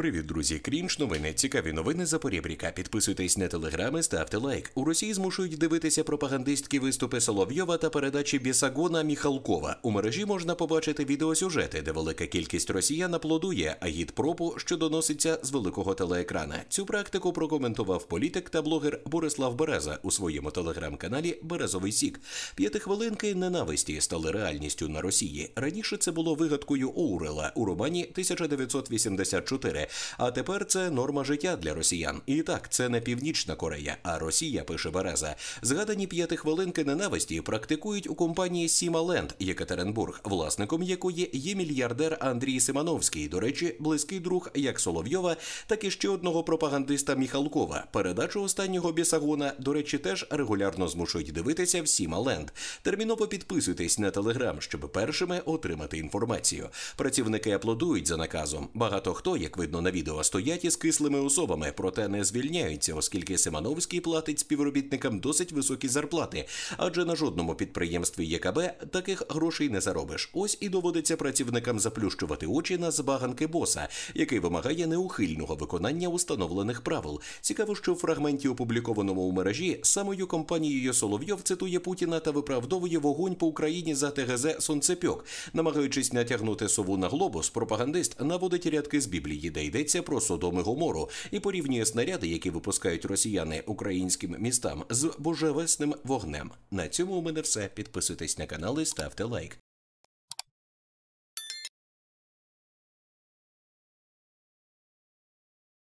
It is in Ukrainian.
Привіт, друзі! Крінж новини. Цікаві новини за Підписуйтесь на телеграми, ставте лайк. У Росії змушують дивитися пропагандистські виступи Соловйова та передачі Бісагона Міхалкова. У мережі можна побачити відеосюжети, де велика кількість росіян аплодує агітпропу, що доноситься з великого телеекрана. Цю практику прокоментував політик та блогер Борислав Береза у своєму телеграм-каналі Березовий Сік. П'ятихвилинки ненависті стали реальністю на Росії. Раніше це було вигадкою Оурела у романі 1984. А тепер це норма життя для росіян. І так, це не Північна Корея, а Росія пише Береза. Згадані п'яти хвилинки ненависті практикують у компанії Сімаленд Єкатеринбург, власником якої є мільярдер Андрій Симановський. До речі, близький друг як Соловйова, так і ще одного пропагандиста Міхалкова. Передачу останнього бісагона, до речі, теж регулярно змушують дивитися в Сімаленд. Терміново підписуйтесь на телеграм, щоб першими отримати інформацію. Працівники аплодують за наказом. Багато хто, як видно на відео стоять із кислими особами, проте не звільняються, оскільки Симановський платить співробітникам досить високі зарплати, адже на жодному підприємстві ЄКБ таких грошей не заробиш. Ось і доводиться працівникам заплющувати очі на збаганки боса, який вимагає неухильного виконання установлених правил. Цікаво, що в фрагменті, опублікованому у мережі, самою компанією Соловйов цитує Путіна та виправдовує вогонь по Україні за ТГЗ Сонцепьок, намагаючись натягнути сову на глобус. Пропагандист наводить рядки з біблії де йдеться про Содом і Гомору, і порівнює снаряди, які випускають росіяни українським містам з божевесним вогнем. На цьому у мене все. Підписуйтесь на канал і ставте лайк.